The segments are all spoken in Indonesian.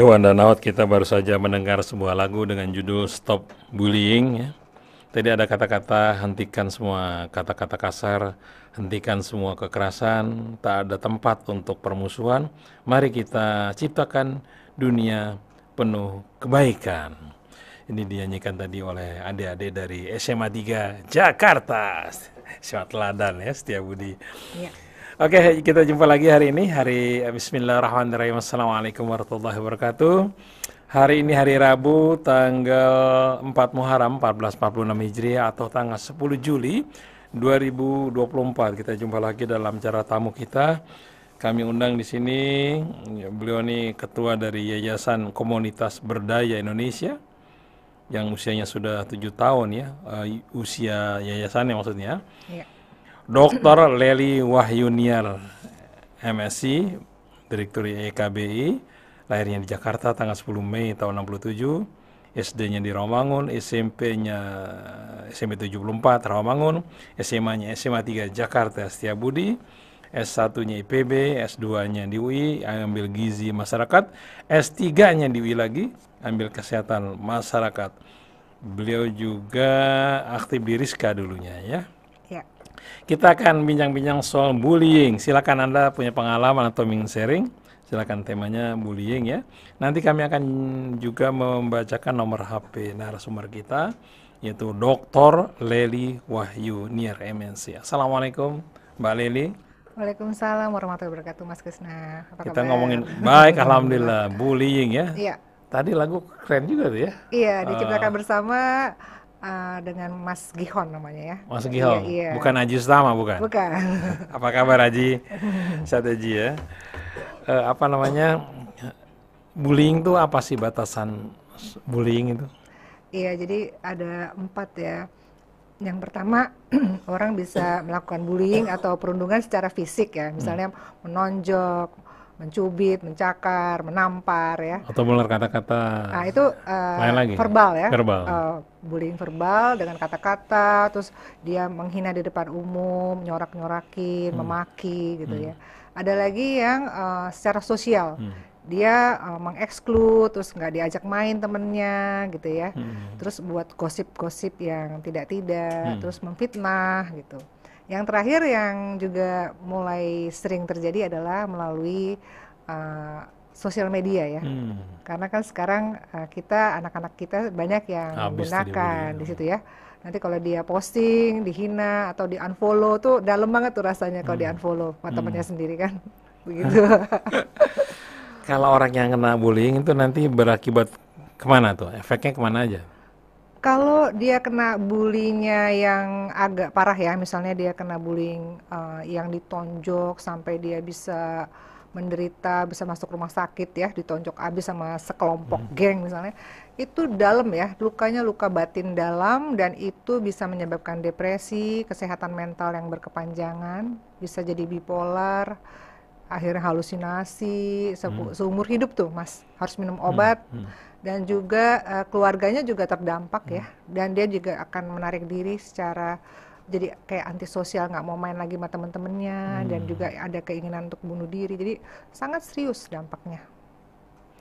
Iwan dan Awad, kita baru saja mendengar sebuah lagu dengan judul Stop Bullying ya. Tadi ada kata-kata hentikan semua kata-kata kasar, hentikan semua kekerasan, tak ada tempat untuk permusuhan. Mari kita ciptakan dunia penuh kebaikan. Ini dinyanyikan tadi oleh adik-adik dari SMA 3 Jakarta. Selamat teladan ya Setia Budi. Ya. Oke, okay, kita jumpa lagi hari ini, hari Bismillahirrahmanirrahim. Assalamualaikum warahmatullahi wabarakatuh. Hari ini hari Rabu, tanggal 4 Muharram 1446 Hijriah atau tanggal 10 Juli 2024. Kita jumpa lagi dalam cara tamu kita. Kami undang di sini, ya, beliau ini ketua dari Yayasan Komunitas Berdaya Indonesia yang usianya sudah 7 tahun ya, uh, usia yayasannya maksudnya. Yeah Dr. Leli Wahyuniar, MSc, Direktur EKBI, lahirnya di Jakarta tanggal 10 Mei tahun 67, SD-nya di Rawamangun, SMP-nya SMP 74 Rawamangun, SMA-nya SMA 3 Jakarta Setia Budi, S1-nya IPB, S2-nya di UI, ambil gizi masyarakat, S3-nya di UI lagi, ambil kesehatan masyarakat. Beliau juga aktif di Rizka dulunya ya. Kita akan bincang-bincang soal bullying. Silakan Anda punya pengalaman atau ingin sharing, silakan temanya bullying ya. Nanti kami akan juga membacakan nomor HP narasumber kita yaitu Dr. Leli Wahyu Nier MNC. Assalamualaikum Mbak Leli. Waalaikumsalam warahmatullahi wabarakatuh Mas Kusna. Apa Kita kabar? ngomongin baik alhamdulillah bullying ya. Iya. Tadi lagu keren juga tuh ya. Iya, diciptakan uh, bersama Ah, dengan Mas Gihon namanya ya. Mas Gihon, iya, iya. bukan Aji Utama bukan? Bukan. apa kabar Aji? Saat Aji ya. Uh, apa namanya, bullying itu apa sih batasan bullying itu? Iya, jadi ada empat ya. Yang pertama, orang bisa melakukan bullying atau perundungan secara fisik ya. Misalnya hmm. menonjok, mencubit, mencakar, menampar ya. Atau menular kata-kata. Nah, itu uh, lain lagi. verbal ya. Verbal. Uh, bullying verbal dengan kata-kata, terus dia menghina di depan umum, nyorak-nyorakin, hmm. memaki gitu hmm. ya. Ada lagi yang uh, secara sosial. Hmm. Dia uh, mengeksklud, terus nggak diajak main temennya gitu ya. Hmm. Terus buat gosip-gosip yang tidak-tidak, hmm. terus memfitnah gitu. Yang terakhir yang juga mulai sering terjadi adalah melalui uh, sosial media ya. Hmm. Karena kan sekarang uh, kita anak-anak kita banyak yang Habis menggunakan di situ ya. Nanti kalau dia posting, dihina atau di unfollow tuh dalam banget tuh rasanya kalau hmm. di unfollow sama hmm. temannya sendiri kan. Begitu. kalau orang yang kena bullying itu nanti berakibat kemana tuh? Efeknya kemana aja? Kalau dia kena bullyingnya yang agak parah ya, misalnya dia kena bullying uh, yang ditonjok sampai dia bisa menderita, bisa masuk rumah sakit ya, ditonjok abis sama sekelompok hmm. geng misalnya, itu dalam ya, lukanya luka batin dalam dan itu bisa menyebabkan depresi, kesehatan mental yang berkepanjangan, bisa jadi bipolar, akhirnya halusinasi se hmm. seumur hidup tuh mas harus minum obat hmm. Hmm. dan juga uh, keluarganya juga terdampak ya. hmm. ya dan dia juga akan menarik diri secara jadi kayak antisosial nggak mau main lagi sama temen-temennya hmm. dan juga ada keinginan untuk bunuh diri jadi sangat serius dampaknya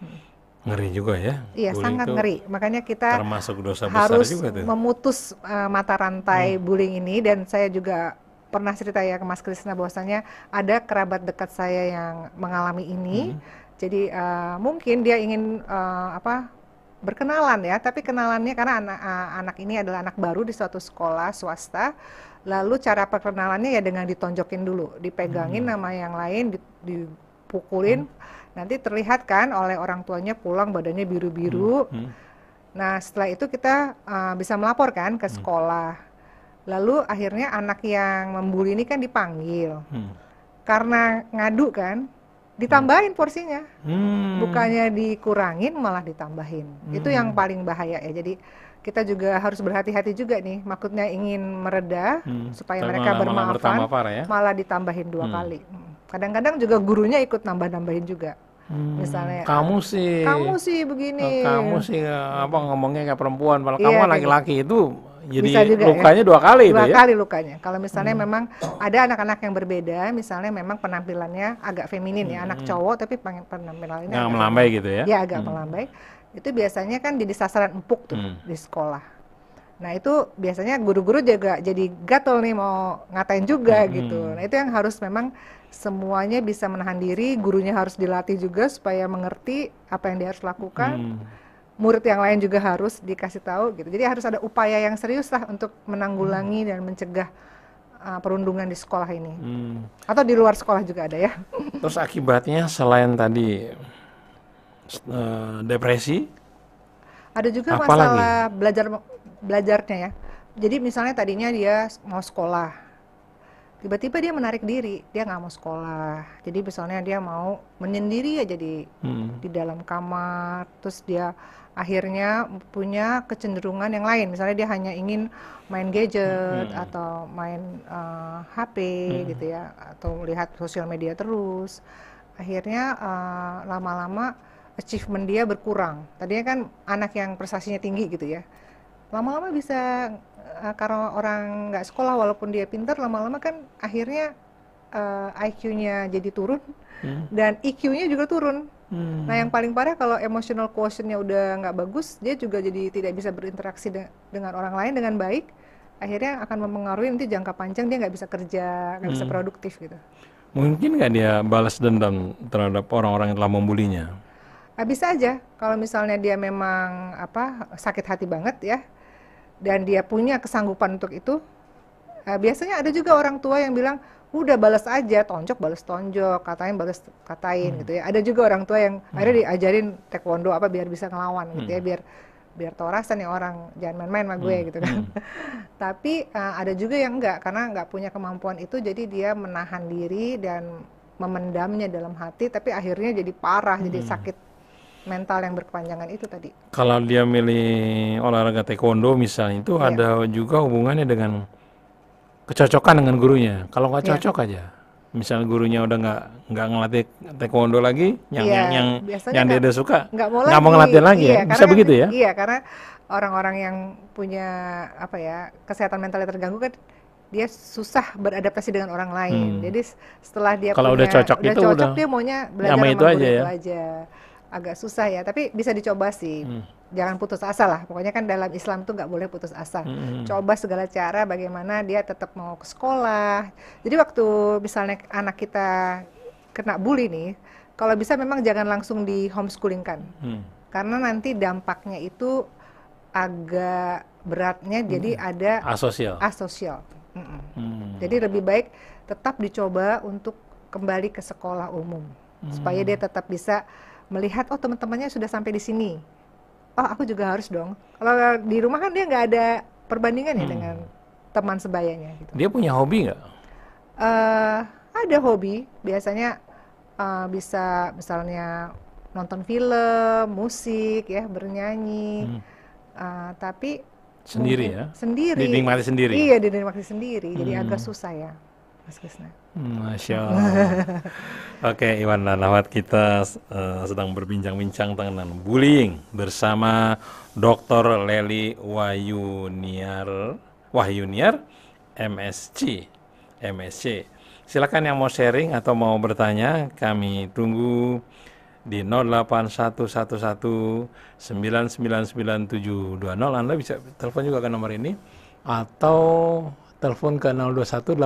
hmm. ngeri juga ya iya bullying sangat ngeri makanya kita termasuk dosa besar harus juga tuh. memutus uh, mata rantai hmm. bullying ini dan saya juga pernah cerita ya ke Mas Krisna bahwasanya ada kerabat dekat saya yang mengalami ini. Hmm. Jadi uh, mungkin dia ingin uh, apa berkenalan ya, tapi kenalannya karena anak uh, anak ini adalah anak baru di suatu sekolah swasta. Lalu cara perkenalannya ya dengan ditonjokin dulu, dipegangin hmm. nama yang lain, dipukulin. Hmm. Nanti terlihat kan oleh orang tuanya pulang badannya biru-biru. Hmm. Hmm. Nah, setelah itu kita uh, bisa melaporkan ke hmm. sekolah. Lalu akhirnya anak yang membuli ini kan dipanggil. Hmm. Karena ngadu kan, ditambahin porsinya. Hmm. Bukannya dikurangin malah ditambahin. Hmm. Itu yang hmm. paling bahaya ya. Jadi kita juga harus berhati-hati juga nih. Maksudnya ingin mereda hmm. supaya Tapi mereka malah, bermaafan, malah, ya? malah ditambahin dua hmm. kali. Hmm. Kadang-kadang juga gurunya ikut nambah-nambahin juga. Hmm, misalnya kamu sih kamu sih begini oh, kamu sih eh, apa ngomongnya kayak perempuan kalau iya, kamu kan laki-laki itu jadi Bisa juga, ya. lukanya ya? dua kali dua itu ya? kali lukanya kalau misalnya hmm. memang ada anak-anak yang berbeda misalnya memang penampilannya agak feminin hmm. ya anak hmm. cowok tapi penampilannya agak melambai gitu ya ya agak hmm. melambai itu biasanya kan jadi sasaran empuk tuh hmm. di sekolah nah itu biasanya guru-guru juga jadi gatel nih mau ngatain juga hmm. gitu nah itu yang harus memang semuanya bisa menahan diri, gurunya harus dilatih juga supaya mengerti apa yang dia harus lakukan. Hmm. Murid yang lain juga harus dikasih tahu gitu. Jadi harus ada upaya yang serius lah untuk menanggulangi hmm. dan mencegah uh, perundungan di sekolah ini. Hmm. Atau di luar sekolah juga ada ya. Terus akibatnya selain tadi uh, depresi ada juga Apalagi? masalah belajar belajarnya ya. Jadi misalnya tadinya dia mau sekolah tiba-tiba dia menarik diri dia nggak mau sekolah jadi misalnya dia mau menyendiri ya jadi hmm. di dalam kamar terus dia akhirnya punya kecenderungan yang lain misalnya dia hanya ingin main gadget hmm. atau main uh, eh, HP hmm. gitu ya atau melihat sosial media terus akhirnya lama eh, lama-lama achievement dia berkurang tadinya kan anak yang prestasinya tinggi gitu ya lama-lama bisa uh, karena orang nggak sekolah walaupun dia pintar lama-lama kan akhirnya uh, eh, IQ-nya jadi turun hmm. dan IQ-nya juga turun. Hmm. Nah yang paling parah kalau emotional quotientnya udah nggak bagus, dia juga jadi tidak bisa berinteraksi de dengan orang lain dengan baik. Akhirnya akan mempengaruhi nanti jangka panjang dia nggak bisa kerja, nggak hmm. bisa produktif gitu. Mungkin nggak dia balas dendam terhadap orang-orang yang telah membulinya? Ah, bisa aja kalau misalnya dia memang apa sakit hati banget ya dan dia punya kesanggupan untuk itu, uh, biasanya ada juga orang tua yang bilang, udah balas aja, tonjok balas tonjok, katain balas katain hmm. gitu ya. Ada juga orang tua yang hmm. akhirnya diajarin taekwondo apa biar bisa ngelawan hmm. gitu ya, hmm. biar biar torasan nih orang jangan main-main sama gue hmm. gitu kan. Hmm. Tapi uh, ada juga yang enggak karena enggak punya kemampuan itu jadi dia menahan diri dan memendamnya dalam hati tapi akhirnya jadi parah, hmm. jadi sakit mental yang berkepanjangan itu tadi. Kalau dia milih olahraga taekwondo misalnya itu yeah. ada juga hubungannya dengan kecocokan dengan gurunya. Kalau nggak iya. cocok yeah. aja, misal gurunya udah nggak nggak ngelatih taekwondo lagi, yang yeah, yang yang dia udah suka nggak mau, gak mau ngelatih lagi, ya? iya, ya? bisa begitu ya? Iya karena orang-orang yang punya apa ya kesehatan mentalnya terganggu kan dia susah beradaptasi dengan orang lain. Hmm. Jadi setelah dia kalau punya, udah cocok udah itu cocok udah dia maunya belajar sama itu aja, ya? itu aja agak susah ya, tapi bisa dicoba sih. Hmm. Jangan putus asa lah. Pokoknya kan dalam Islam tuh nggak boleh putus asa. Hmm, hmm, hmm. Coba segala cara bagaimana dia tetap mau ke sekolah. Jadi waktu misalnya anak kita kena bully nih, kalau bisa memang jangan langsung di homeschooling kan. Hmm. Karena nanti dampaknya itu agak beratnya hmm. jadi ada asosial. Asosial. Hmm. Jadi lebih baik tetap dicoba untuk kembali ke sekolah umum hmm. supaya dia tetap bisa melihat oh teman-temannya sudah sampai di sini oh aku juga harus dong kalau di rumah kan dia nggak ada perbandingan ya hmm. dengan teman sebayanya gitu. dia punya hobi nggak uh, ada hobi biasanya uh, bisa misalnya nonton film musik ya bernyanyi hmm. uh, tapi sendiri ya sendiri dinikmati sendiri iya dinikmati sendiri hmm. jadi agak susah ya Mas Krisna. Masya Allah. Oke, Iwan dan Ahmad kita uh, sedang berbincang-bincang tentang bullying bersama Dr. Leli Wahyuniar, Wahyuniar MSC. MSC. Silakan yang mau sharing atau mau bertanya, kami tunggu di 08111999720. Anda bisa telepon juga ke nomor ini atau telepon ke 021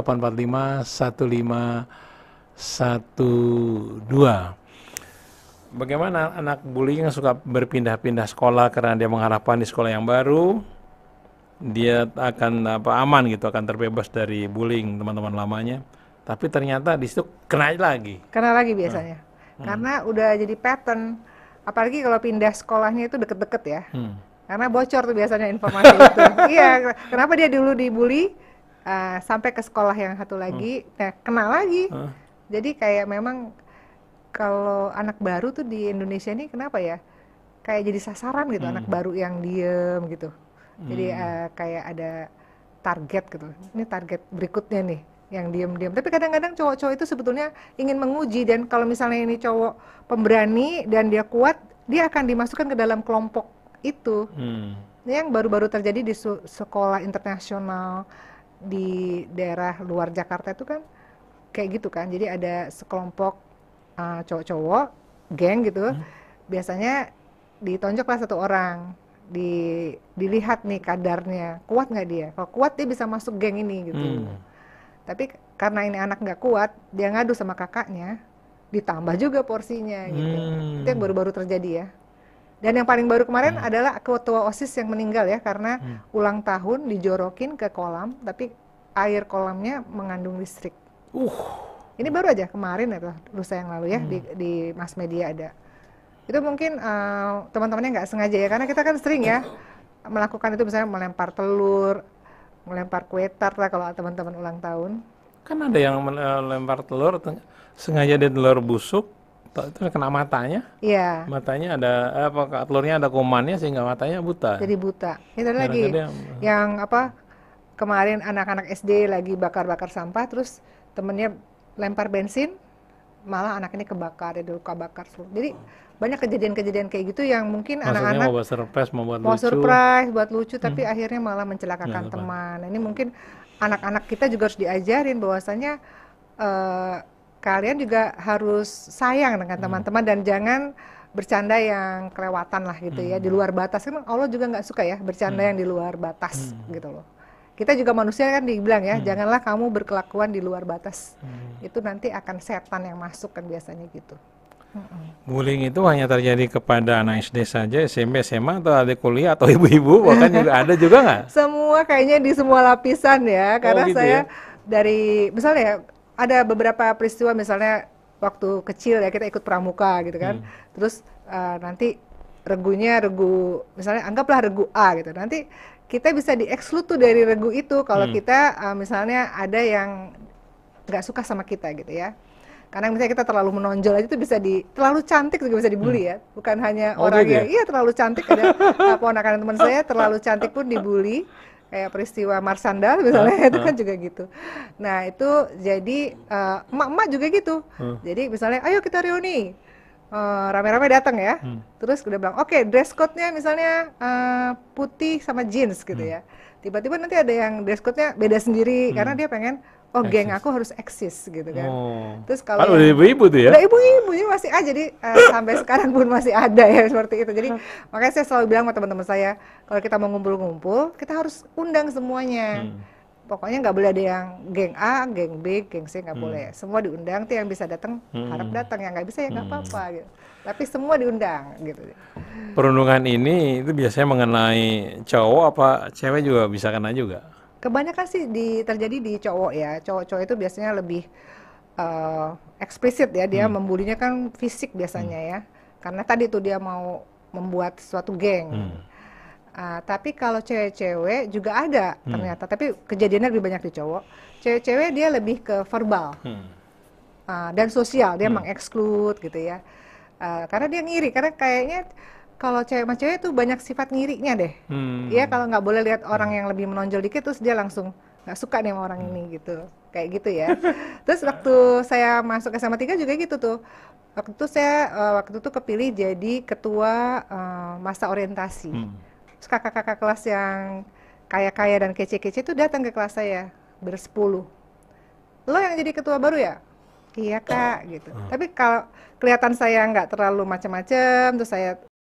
845 1512 bagaimana anak bullying yang suka berpindah-pindah sekolah karena dia mengharapkan di sekolah yang baru dia akan apa aman gitu akan terbebas dari bullying teman-teman lamanya tapi ternyata di situ kena lagi kena lagi biasanya hmm. hmm. karena udah jadi pattern apalagi kalau pindah sekolahnya itu deket-deket ya hmm. karena bocor tuh biasanya informasi itu iya kenapa dia dulu dibully uh, sampai ke sekolah yang satu lagi hmm. nah kenal lagi hmm. jadi kayak memang kalau anak baru tuh di Indonesia ini kenapa ya kayak jadi sasaran gitu hmm. anak baru yang diem gitu hmm. jadi uh, eh, kayak ada target gitu ini target berikutnya nih yang diem diem. Tapi kadang-kadang cowok-cowok itu sebetulnya ingin menguji dan kalau misalnya ini cowok pemberani dan dia kuat, dia akan dimasukkan ke dalam kelompok itu. Hmm. Yang baru-baru terjadi di sekolah internasional di daerah luar Jakarta itu kan kayak gitu kan jadi ada sekelompok uh, cowok-cowok geng gitu hmm. biasanya ditonjoklah satu orang di dilihat nih kadarnya kuat nggak dia kalau kuat dia bisa masuk geng ini gitu hmm. tapi karena ini anak nggak kuat dia ngadu sama kakaknya ditambah juga porsinya gitu hmm. itu yang baru-baru terjadi ya dan yang paling baru kemarin hmm. adalah ketua OSIS yang meninggal ya karena hmm. ulang tahun dijorokin ke kolam tapi air kolamnya mengandung listrik. Uh. Ini baru aja kemarin atau ya, lusa yang lalu ya hmm. di, di mass media ada. Itu mungkin uh, teman-temannya nggak sengaja ya karena kita kan sering ya melakukan itu misalnya melempar telur, melempar kue tart lah kalau teman-teman ulang tahun. Kan ada yang melempar eh, telur sengaja dia telur busuk itu kena matanya iya matanya ada eh, apa telurnya ada kumannya sehingga matanya buta jadi buta itu lagi yang, yang apa kemarin anak-anak SD lagi bakar-bakar sampah terus temennya lempar bensin malah anak ini kebakar ya luka bakar seluruh jadi banyak kejadian-kejadian kayak gitu yang mungkin anak-anak mau surprise mau buat mau lucu. surprise buat lucu hmm. tapi akhirnya malah mencelakakan ya, teman nah, ini mungkin anak-anak kita juga harus diajarin bahwasanya eh, kalian juga harus sayang dengan hmm. teman-teman hmm. dan jangan bercanda yang kelewatan lah gitu hmm. ya di hmm. luar batas kan Allah juga nggak suka ya bercanda hmm. yang di luar batas hmm. gitu loh kita juga manusia kan dibilang ya hmm. janganlah kamu berkelakuan di luar batas hmm. itu nanti akan setan yang masuk kan biasanya gitu hmm. bullying itu hanya terjadi kepada anak SD saja SMP SMA atau adik kuliah atau ibu-ibu bahkan juga ada juga nggak semua kayaknya di semua lapisan ya karena oh, gitu saya ya? dari misalnya ya, ada beberapa peristiwa misalnya waktu kecil ya kita ikut pramuka gitu kan. Hmm. Terus uh, nanti regunya regu misalnya anggaplah regu A gitu. Nanti kita bisa dieksklud tuh dari regu itu kalau hmm. kita uh, misalnya ada yang nggak suka sama kita gitu ya karena misalnya kita terlalu menonjol aja itu bisa di terlalu cantik juga bisa dibully hmm. ya bukan hanya oh, gitu orang yang iya terlalu cantik ada eh, ponakan teman saya terlalu cantik pun dibully kayak peristiwa Marsanda misalnya uh, itu kan juga gitu. Nah itu jadi eh, emak-emak uh, juga gitu. Uh. Jadi misalnya, ayo kita reuni eh, rame-rame uh, datang ya. Hmm. Terus udah bilang, oke okay, dress code-nya misalnya uh, putih sama jeans gitu hmm. ya. Tiba-tiba nanti ada yang dress code-nya beda sendiri hmm. karena dia pengen oh eksis. geng aku harus eksis gitu kan. Oh. Terus kalau ah, ibu-ibu tuh ya? Udah ibu-ibu ini masih ah jadi uh, sampai sekarang pun masih ada ya seperti itu. Jadi makanya saya selalu bilang sama teman-teman saya kalau kita mau ngumpul-ngumpul kita harus undang semuanya. Hmm. Pokoknya nggak boleh ada yang geng A, geng B, geng C nggak hmm. boleh. Semua diundang. Tuh yang bisa datang hmm. harap datang, yang nggak bisa ya nggak hmm. apa-apa. Gitu. Tapi semua diundang gitu. Perundungan ini itu biasanya mengenai cowok apa cewek juga bisa kena juga kebanyakan sih di, terjadi di cowok ya. Cowok-cowok itu biasanya lebih uh, eksplisit ya dia hmm. membulinya kan fisik biasanya hmm. ya. Karena tadi tuh dia mau membuat suatu geng. Hmm. Uh, tapi kalau cewek-cewek juga ada hmm. ternyata, tapi kejadiannya lebih banyak di cowok. Cewek-cewek dia lebih ke verbal hmm. uh, dan sosial, dia hmm. mengeksklud gitu ya. Uh, karena dia ngiri, karena kayaknya kalau cewek sama cewek tuh banyak sifat ngirinya deh. Hmm. Iya, kalau nggak boleh lihat orang hmm. yang lebih menonjol dikit terus dia langsung nggak suka nih sama orang hmm. ini gitu. Kayak gitu ya. terus waktu saya masuk SMA 3 juga gitu tuh. Waktu itu saya uh, waktu itu kepilih jadi ketua uh, masa orientasi. Hmm. Terus kakak-kakak kelas yang kaya-kaya dan kece-kece itu datang ke kelas saya bersepuluh. Lo yang jadi ketua baru ya? Iya kak, gitu. Ah. Tapi kalau kelihatan saya nggak terlalu macam-macam, terus saya